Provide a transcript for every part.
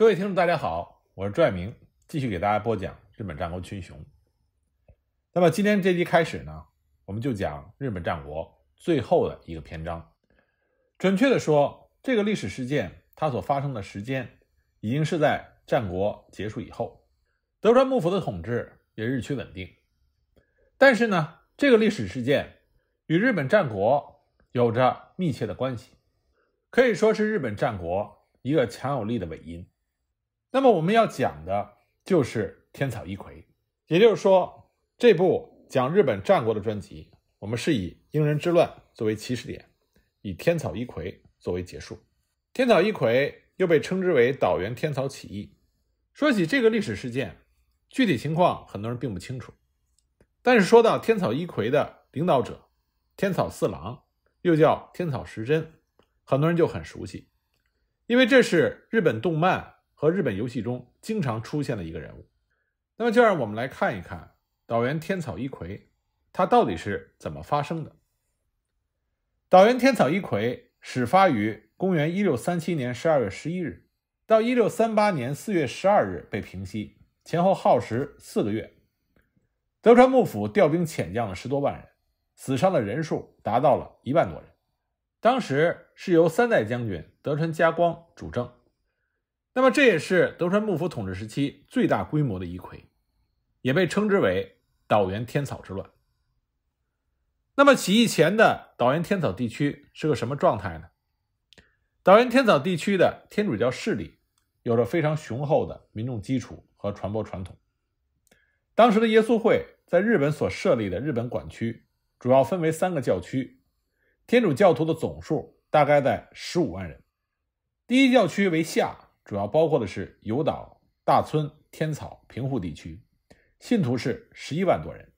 各位听众，大家好，我是拽明，继续给大家播讲日本战国群雄。那么今天这集开始呢，我们就讲日本战国最后的一个篇章。准确地说，这个历史事件它所发生的时间已经是在战国结束以后，德川幕府的统治也日趋稳定。但是呢，这个历史事件与日本战国有着密切的关系，可以说是日本战国一个强有力的尾音。那么我们要讲的就是天草一葵》，也就是说，这部讲日本战国的专辑，我们是以英人之乱作为起始点，以天草一葵作为结束。天草一葵又被称之为岛原天草起义。说起这个历史事件，具体情况很多人并不清楚，但是说到天草一葵的领导者天草四郎，又叫天草时贞，很多人就很熟悉，因为这是日本动漫。和日本游戏中经常出现的一个人物，那么就让我们来看一看岛原天草一奎，他到底是怎么发生的？岛原天草一奎始发于公元一六三七年十二月十一日，到一六三八年四月十二日被平息，前后耗时四个月。德川幕府调兵遣将了十多万人，死伤的人数达到了一万多人。当时是由三代将军德川家光主政。那么这也是德川幕府统治时期最大规模的一揆，也被称之为岛原天草之乱。那么起义前的岛原天草地区是个什么状态呢？岛原天草地区的天主教势力有着非常雄厚的民众基础和传播传统。当时的耶稣会在日本所设立的日本管区，主要分为三个教区，天主教徒的总数大概在十五万人。第一教区为下。主要包括的是有岛、大村、天草、平户地区，信徒是十一万多人，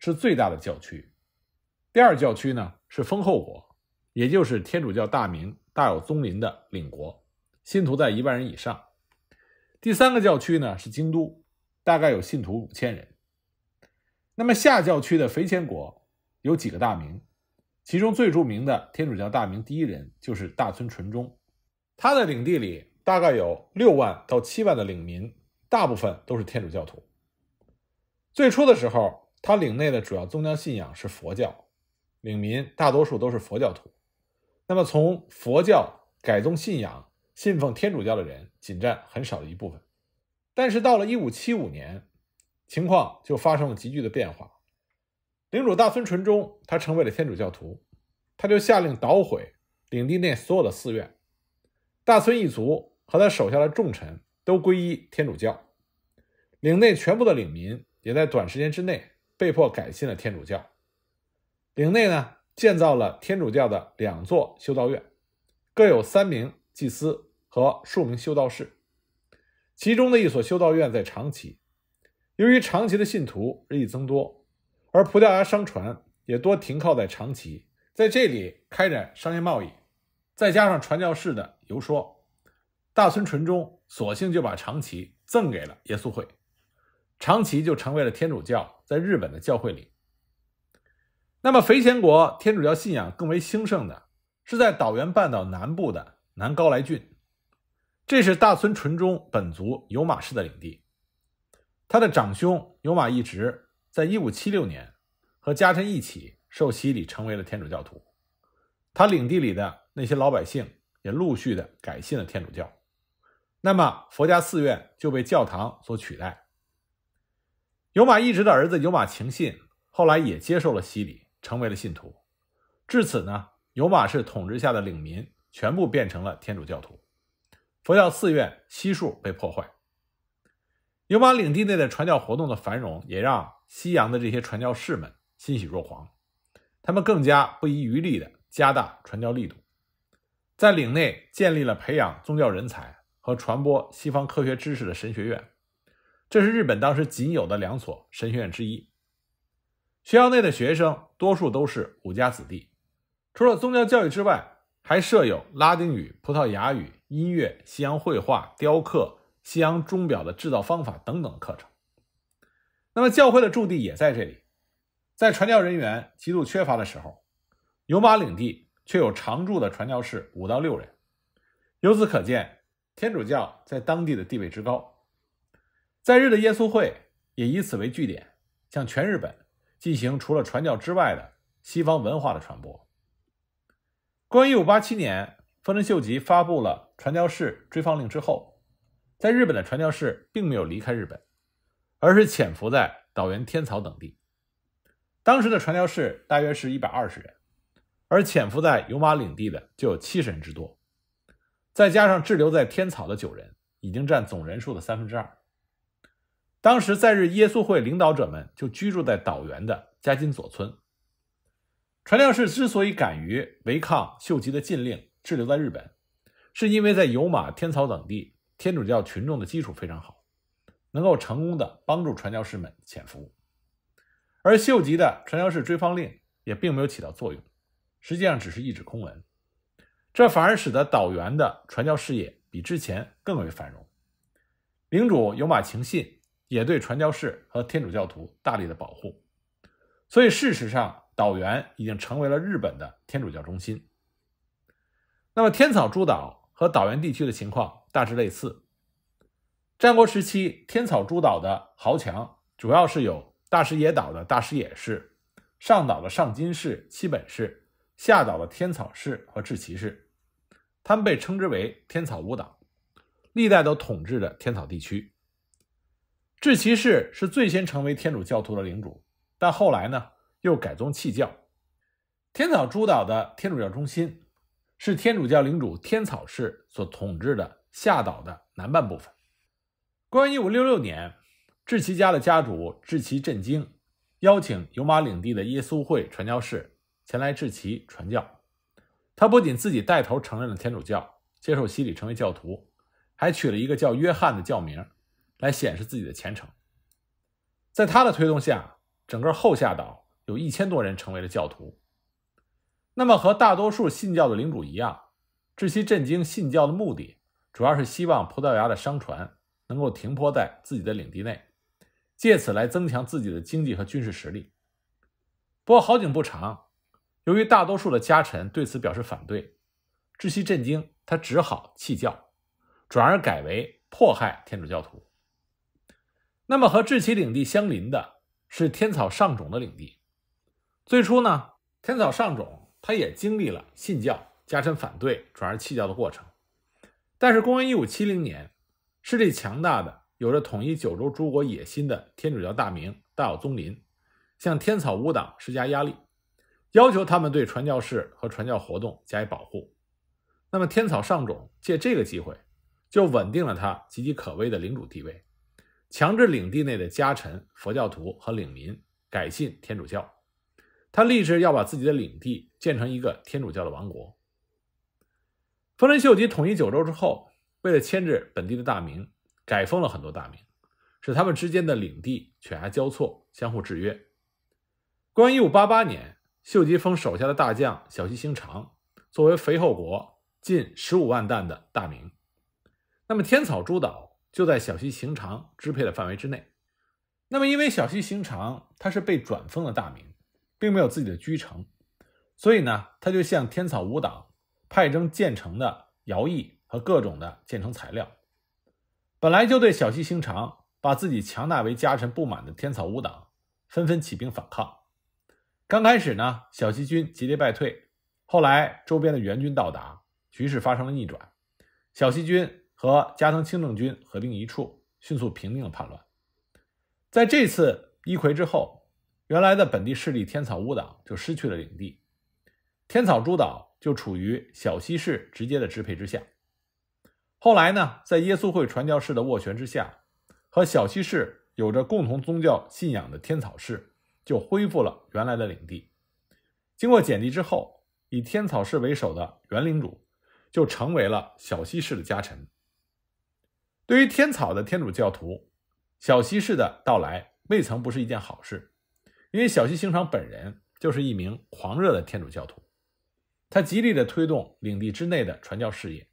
是最大的教区。第二教区呢是丰后国，也就是天主教大名大有宗林的领国，信徒在一万人以上。第三个教区呢是京都，大概有信徒五千人。那么下教区的肥前国有几个大名，其中最著名的天主教大名第一人就是大村纯忠，他的领地里。大概有六万到七万的领民，大部分都是天主教徒。最初的时候，他领内的主要宗教信仰是佛教，领民大多数都是佛教徒。那么从佛教改宗信仰、信奉天主教的人，仅占很少的一部分。但是到了一五七五年，情况就发生了急剧的变化。领主大村纯忠，他成为了天主教徒，他就下令捣毁领地内所有的寺院。大村一族。和他手下的重臣都皈依天主教，领内全部的领民也在短时间之内被迫改信了天主教。领内呢建造了天主教的两座修道院，各有三名祭司和数名修道士。其中的一所修道院在长崎，由于长崎的信徒日益增多，而葡萄牙商船也多停靠在长崎，在这里开展商业贸易，再加上传教士的游说。大村纯忠索性就把长崎赠给了耶稣会，长崎就成为了天主教在日本的教会里。那么肥前国天主教信仰更为兴盛的是在岛原半岛南部的南高来郡，这是大村纯忠本族有马氏的领地，他的长兄有马义直在1576年和家臣一起受洗礼成为了天主教徒，他领地里的那些老百姓也陆续的改信了天主教。那么，佛家寺院就被教堂所取代。有马一直的儿子有马情信后来也接受了洗礼，成为了信徒。至此呢，有马氏统治下的领民全部变成了天主教徒，佛教寺院悉数被破坏。有马领地内的传教活动的繁荣，也让西洋的这些传教士们欣喜若狂，他们更加不遗余力的加大传教力度，在领内建立了培养宗教人才。和传播西方科学知识的神学院，这是日本当时仅有的两所神学院之一。学校内的学生多数都是武家子弟，除了宗教教育之外，还设有拉丁语、葡萄牙语、音乐、西洋绘画、雕刻、西洋钟表的制造方法等等课程。那么，教会的驻地也在这里。在传教人员极度缺乏的时候，有马领地却有常驻的传教士五到六人，由此可见。天主教在当地的地位之高，在日的耶稣会也以此为据点，向全日本进行除了传教之外的西方文化的传播。关于一五八七年丰臣秀吉发布了传教士追放令之后，在日本的传教士并没有离开日本，而是潜伏在岛原、天草等地。当时的传教士大约是一百二十人，而潜伏在有马领地的就有七人之多。再加上滞留在天草的九人，已经占总人数的三分之二。当时在日耶稣会领导者们就居住在岛原的加金佐村。传教士之所以敢于违抗秀吉的禁令滞留在日本，是因为在有马、天草等地，天主教群众的基础非常好，能够成功的帮助传教士们潜伏。而秀吉的传教士追方令也并没有起到作用，实际上只是一纸空文。这反而使得岛原的传教事业比之前更为繁荣。领主有马情信也对传教士和天主教徒大力的保护，所以事实上岛原已经成为了日本的天主教中心。那么天草诸岛和岛原地区的情况大致类似。战国时期天草诸岛的豪强主要是有大石野岛的大石野氏、上岛的上金氏、七本氏。下岛的天草氏和志奇氏，他们被称之为天草五岛，历代都统治着天草地区。志奇氏是最先成为天主教徒的领主，但后来呢又改宗弃教。天草诸岛的天主教中心是天主教领主天草氏所统治的下岛的南半部分。公元一五六六年，志奇家的家主志奇震惊邀请有马领地的耶稣会传教士。前来致其传教，他不仅自己带头承认了天主教，接受洗礼成为教徒，还取了一个叫约翰的教名，来显示自己的虔诚。在他的推动下，整个后下岛有一千多人成为了教徒。那么，和大多数信教的领主一样，志奇震惊信教的目的，主要是希望葡萄牙的商船能够停泊在自己的领地内，借此来增强自己的经济和军事实力。不过，好景不长。由于大多数的家臣对此表示反对，志希震惊，他只好弃教，转而改为迫害天主教徒。那么，和志希领地相邻的是天草上种的领地。最初呢，天草上种他也经历了信教家臣反对，转而弃教的过程。但是，公元一五七零年，势力强大的、有着统一九州诸国野心的天主教大名大友宗麟，向天草五党施加压力。要求他们对传教士和传教活动加以保护。那么，天草上种借这个机会，就稳定了他岌岌可危的领主地位，强制领地内的家臣、佛教徒和领民改信天主教。他立志要把自己的领地建成一个天主教的王国。丰臣秀吉统一九州之后，为了牵制本地的大名，改封了很多大名，使他们之间的领地犬牙交错，相互制约。公元1588年。秀吉封手下的大将小西行长作为肥后国近十五万石的大名，那么天草诸岛就在小西行长支配的范围之内。那么，因为小西行长他是被转封的大名，并没有自己的居城，所以呢，他就向天草五党派征建成的徭役和各种的建成材料。本来就对小西行长把自己强大为家臣不满的天草五党，纷纷起兵反抗。刚开始呢，小西军节节败退，后来周边的援军到达，局势发生了逆转。小西军和加藤清正军合并一处，迅速平定了叛乱。在这次一揆之后，原来的本地势力天草屋岛就失去了领地，天草诸岛就处于小西市直接的支配之下。后来呢，在耶稣会传教士的斡旋之下，和小西市有着共同宗教信仰的天草市就恢复了原来的领地。经过减地之后，以天草氏为首的原领主就成为了小西氏的家臣。对于天草的天主教徒，小西氏的到来未曾不是一件好事，因为小西行长本人就是一名狂热的天主教徒，他极力的推动领地之内的传教事业，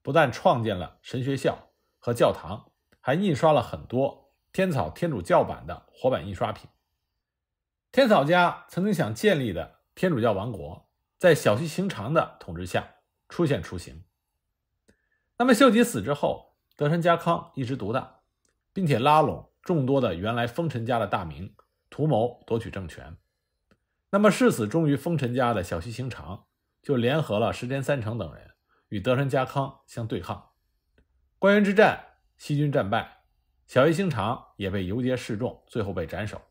不但创建了神学校和教堂，还印刷了很多天草天主教版的活版印刷品。天草家曾经想建立的天主教王国，在小西行长的统治下出现雏形。那么秀吉死之后，德川家康一直独大，并且拉拢众多的原来丰臣家的大名，图谋夺取政权。那么誓死忠于丰臣家的小西行长就联合了石田三成等人，与德川家康相对抗。关原之战，西军战败，小西行长也被游街示众，最后被斩首。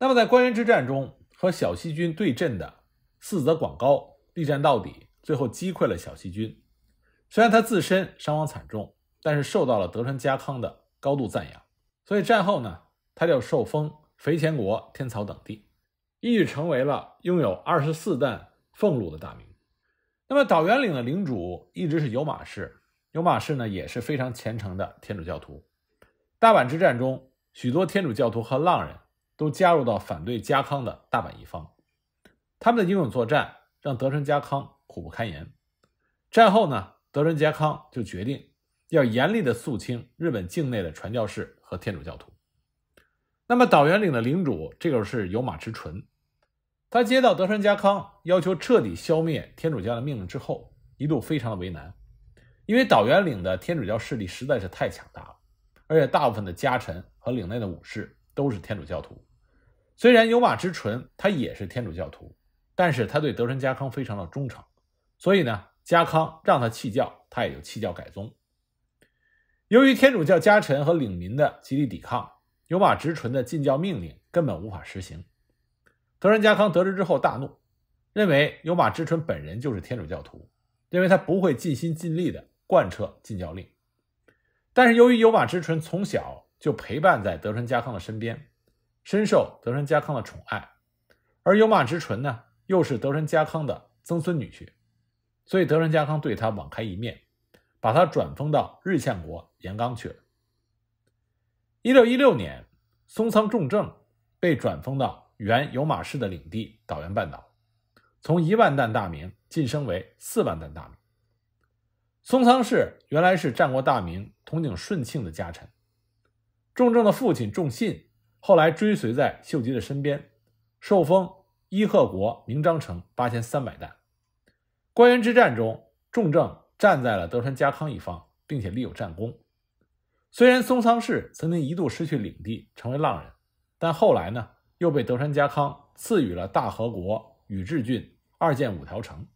那么，在关原之战中，和小西军对阵的四则广高力战到底，最后击溃了小西军。虽然他自身伤亡惨重，但是受到了德川家康的高度赞扬。所以战后呢，他就受封肥前国天草等地，一举成为了拥有二十四等俸禄的大名。那么，岛原领的领主一直是有马氏，有马氏呢也是非常虔诚的天主教徒。大阪之战中，许多天主教徒和浪人。都加入到反对家康的大阪一方，他们的英勇作战让德川家康苦不堪言。战后呢，德川家康就决定要严厉的肃清日本境内的传教士和天主教徒。那么，岛原领的领主这个是有马之纯，他接到德川家康要求彻底消灭天主教的命令之后，一度非常的为难，因为岛原领的天主教势力实在是太强大了，而且大部分的家臣和领内的武士。都是天主教徒，虽然有马之纯他也是天主教徒，但是他对德川家康非常的忠诚，所以呢，家康让他弃教，他也就弃教改宗。由于天主教家臣和领民的极力抵抗，有马直纯的禁教命令根本无法实行。德川家康得知之后大怒，认为有马直纯本人就是天主教徒，认为他不会尽心尽力的贯彻禁教令。但是由于有马直纯从小。就陪伴在德川家康的身边，深受德川家康的宠爱。而有马之纯呢，又是德川家康的曾孙女婿，所以德川家康对他网开一面，把他转封到日向国岩冈去了。一六一六年，松仓重政被转封到原有马氏的领地岛原半岛，从一万担大名晋升为四万担大名。松仓氏原来是战国大名统领顺庆的家臣。重症的父亲重信后来追随在秀吉的身边，受封伊贺国名章城八千三百石。关原之战中，重症站在了德川家康一方，并且立有战功。虽然松仓氏曾经一度失去领地，成为浪人，但后来呢，又被德川家康赐予了大和国宇治郡二建五条城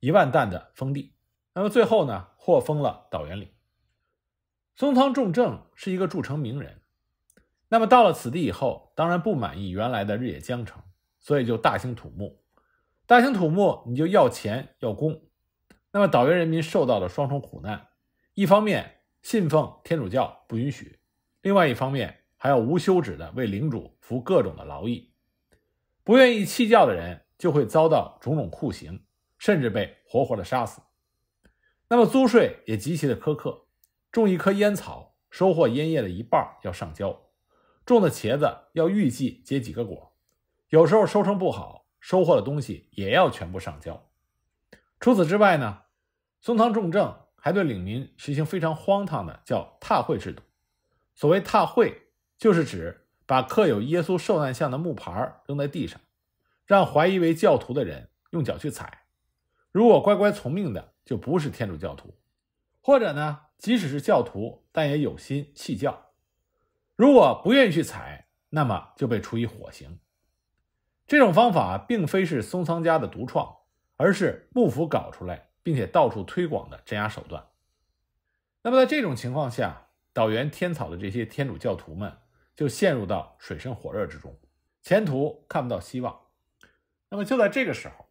一万担的封地。那么最后呢，获封了岛原领。松仓重政是一个筑城名人，那么到了此地以后，当然不满意原来的日夜江城，所以就大兴土木。大兴土木，你就要钱要工。那么岛原人民受到了双重苦难：一方面信奉天主教不允许，另外一方面还要无休止的为领主服各种的劳役。不愿意弃教的人就会遭到种种酷刑，甚至被活活的杀死。那么租税也极其的苛刻。种一棵烟草，收获烟叶的一半要上交；种的茄子要预计结几个果，有时候收成不好，收获的东西也要全部上交。除此之外呢，松堂重政还对领民实行非常荒唐的叫踏会制度。所谓踏会，就是指把刻有耶稣受难像的木牌扔在地上，让怀疑为教徒的人用脚去踩，如果乖乖从命的，就不是天主教徒。或者呢，即使是教徒，但也有心弃教。如果不愿意去采，那么就被处以火刑。这种方法并非是松仓家的独创，而是幕府搞出来并且到处推广的镇压手段。那么在这种情况下，岛原天草的这些天主教徒们就陷入到水深火热之中，前途看不到希望。那么就在这个时候，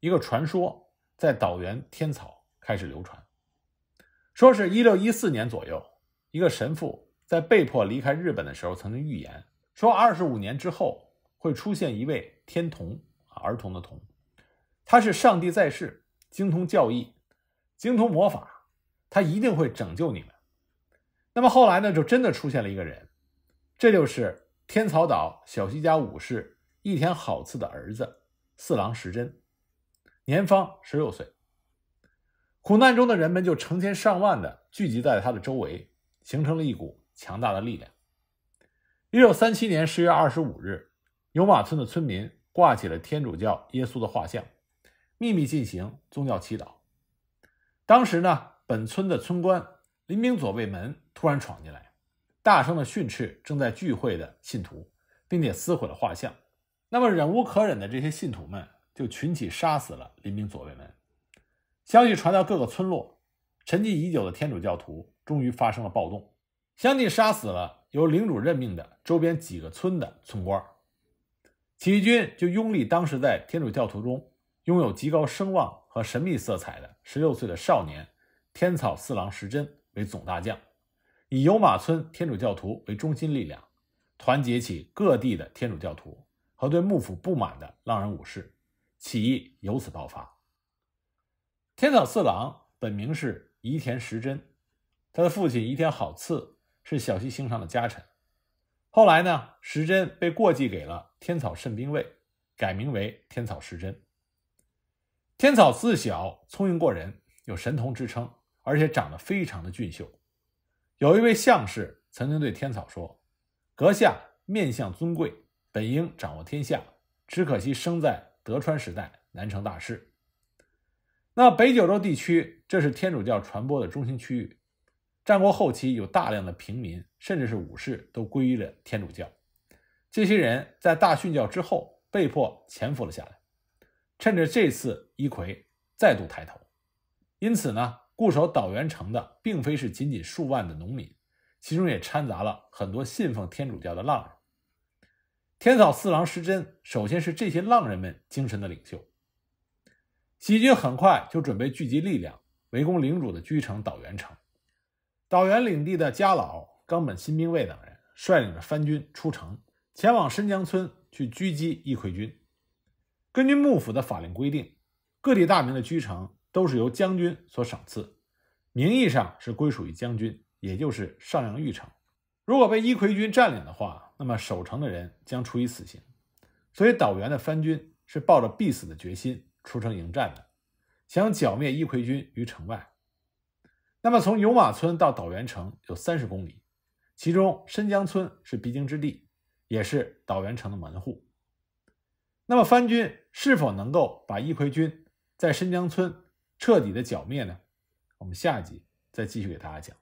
一个传说在岛原天草开始流传。说是一六一四年左右，一个神父在被迫离开日本的时候，曾经预言说，二十五年之后会出现一位天童（儿童的童），他是上帝在世，精通教义，精通魔法，他一定会拯救你们。那么后来呢，就真的出现了一个人，这就是天草岛小西家武士一田好次的儿子四郎时真，年方十六岁。苦难中的人们就成千上万的聚集在他的周围，形成了一股强大的力量。一九三七年十月二十五日，牛马村的村民挂起了天主教耶稣的画像，秘密进行宗教祈祷。当时呢，本村的村官林明左卫门突然闯进来，大声的训斥正在聚会的信徒，并且撕毁了画像。那么忍无可忍的这些信徒们就群起杀死了林明左卫门。消息传到各个村落，沉寂已久的天主教徒终于发生了暴动，相继杀死了由领主任命的周边几个村的村官。起义军就拥立当时在天主教徒中拥有极高声望和神秘色彩的十六岁的少年天草四郎石贞为总大将，以游马村天主教徒为中心力量，团结起各地的天主教徒和对幕府不满的浪人武士，起义由此爆发。天草次郎本名是伊田时真，他的父亲伊田好次是小西行长的家臣。后来呢，时真被过继给了天草慎兵卫，改名为天草时真。天草自小聪颖过人，有神童之称，而且长得非常的俊秀。有一位相士曾经对天草说：“阁下面相尊贵，本应掌握天下，只可惜生在德川时代，难成大事。”那北九州地区，这是天主教传播的中心区域。战国后期，有大量的平民，甚至是武士，都皈依了天主教。这些人在大殉教之后，被迫潜伏了下来。趁着这次一揆，再度抬头，因此呢，固守岛原城的，并非是仅仅数万的农民，其中也掺杂了很多信奉天主教的浪人。天草四郎石真，首先是这些浪人们精神的领袖。喜军很快就准备聚集力量，围攻领主的居城岛原城。岛原领地的家老冈本新兵卫等人率领着藩军出城，前往深江村去狙击伊揆军。根据幕府的法令规定，各地大名的居城都是由将军所赏赐，名义上是归属于将军，也就是上阳御城。如果被伊奎军占领的话，那么守城的人将处以死刑。所以岛原的藩军是抱着必死的决心。出城迎战的，想剿灭伊葵军于城外。那么，从牛马村到岛原城有三十公里，其中申江村是必经之地，也是岛原城的门户。那么，藩军是否能够把伊葵军在申江村彻底的剿灭呢？我们下一集再继续给大家讲。